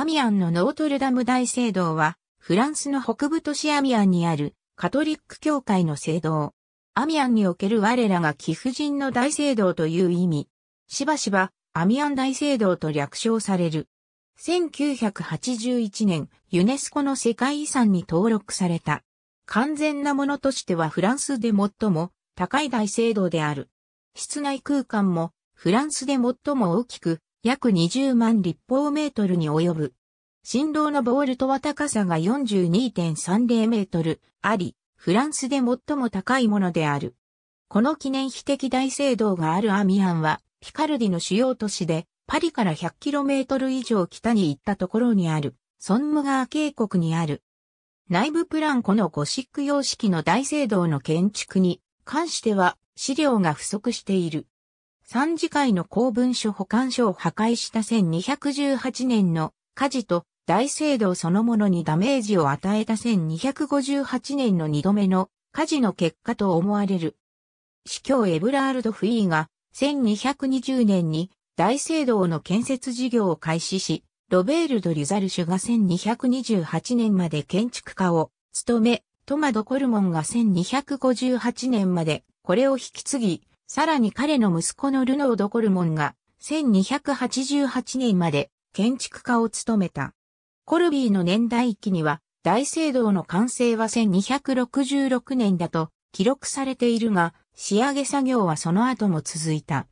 アミアンのノートルダム大聖堂は、フランスの北部都市アミアンにあるカトリック教会の聖堂。アミアンにおける我らが貴婦人の大聖堂という意味。しばしば、アミアン大聖堂と略称される。1981年、ユネスコの世界遺産に登録された。完全なものとしてはフランスで最も高い大聖堂である。室内空間もフランスで最も大きく、約20万立方メートルに及ぶ。振動のボールとは高さが42.30メートルあり、フランスで最も高いものである。この記念碑的大聖堂があるアミアンは、ピカルディの主要都市で、パリから1 0 0トル以上北に行ったところにある、ソンムガー渓谷にある。内部プランこのゴシック様式の大聖堂の建築に関しては資料が不足している。三次会の公文書保管所を破壊した1218年の火事と大聖堂そのものにダメージを与えた1258年の二度目の火事の結果と思われる。司教エブラールド・フィーが1220年に大聖堂の建設事業を開始し、ロベール・ド・リュザルシュが1228年まで建築家を務め、トマド・コルモンが1258年までこれを引き継ぎ、さらに彼の息子のルノー・ド・コルモンが1288年まで建築家を務めた。コルビーの年代記には大聖堂の完成は1266年だと記録されているが仕上げ作業はその後も続いた。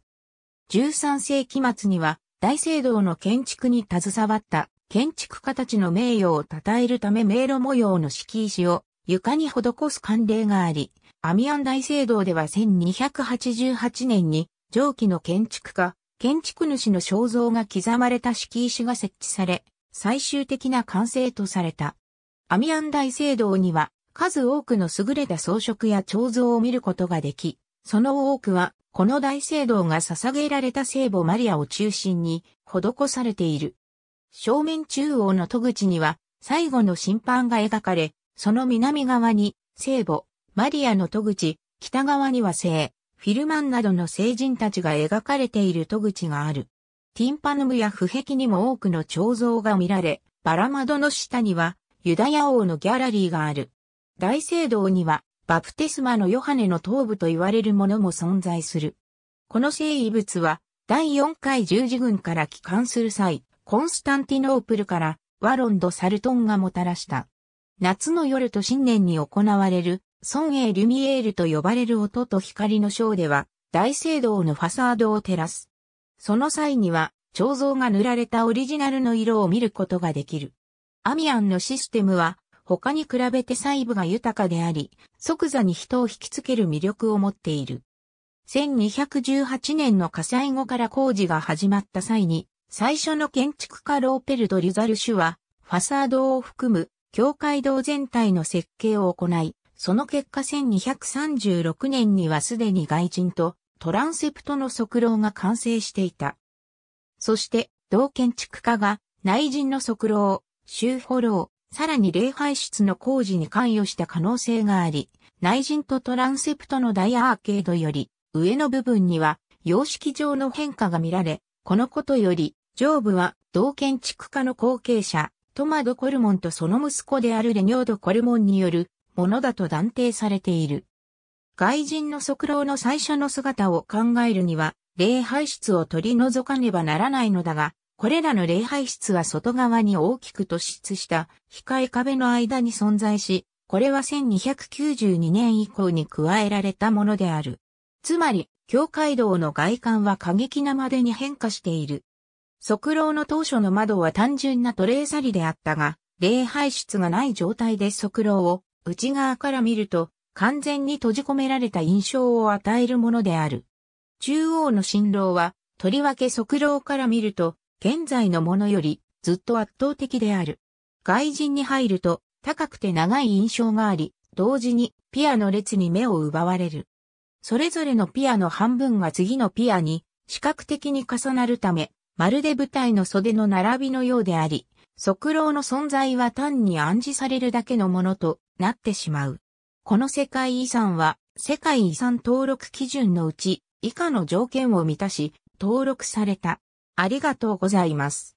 13世紀末には大聖堂の建築に携わった建築家たちの名誉を称えるため迷路模様の敷石を床に施す慣例があり、アミアン大聖堂では1288年に上記の建築家、建築主の肖像が刻まれた敷石が設置され、最終的な完成とされた。アミアン大聖堂には数多くの優れた装飾や彫像を見ることができ、その多くはこの大聖堂が捧げられた聖母マリアを中心に施されている。正面中央の戸口には最後の審判が描かれ、その南側に、聖母、マリアの戸口、北側には聖、フィルマンなどの聖人たちが描かれている戸口がある。ティンパヌムや不壁にも多くの彫像が見られ、バラ窓の下には、ユダヤ王のギャラリーがある。大聖堂には、バプテスマのヨハネの頭部と言われるものも存在する。この聖遺物は、第4回十字軍から帰還する際、コンスタンティノープルからワロンド・サルトンがもたらした。夏の夜と新年に行われる、ソンエリュミエールと呼ばれる音と光のショーでは、大聖堂のファサードを照らす。その際には、彫像が塗られたオリジナルの色を見ることができる。アミアンのシステムは、他に比べて細部が豊かであり、即座に人を引きつける魅力を持っている。1218年の火災後から工事が始まった際に、最初の建築家ローペルド・リュザルシュは、ファサードを含む教会堂全体の設計を行い、その結果1236年にはすでに外人とトランセプトの側廊が完成していた。そして、同建築家が内陣の側廊、周補廊、さらに礼拝室の工事に関与した可能性があり、内陣とトランセプトの大アーケードより上の部分には様式上の変化が見られ、このことより上部は同建築家の後継者、トマ・ド・コルモンとその息子であるレニョード・コルモンによるものだと断定されている。外人の側老の最初の姿を考えるには、礼拝室を取り除かねばならないのだが、これらの礼拝室は外側に大きく突出した控え壁の間に存在し、これは1292年以降に加えられたものである。つまり、教会堂の外観は過激なまでに変化している。側廊の当初の窓は単純なトレーサリであったが、礼拝室がない状態で側廊を内側から見ると完全に閉じ込められた印象を与えるものである。中央の新郎は、とりわけ側廊から見ると、現在のものよりずっと圧倒的である。外人に入ると高くて長い印象があり、同時にピアの列に目を奪われる。それぞれのピアの半分が次のピアに視覚的に重なるため、まるで舞台の袖の並びのようであり、即老の存在は単に暗示されるだけのものとなってしまう。この世界遺産は、世界遺産登録基準のうち、以下の条件を満たし、登録された。ありがとうございます。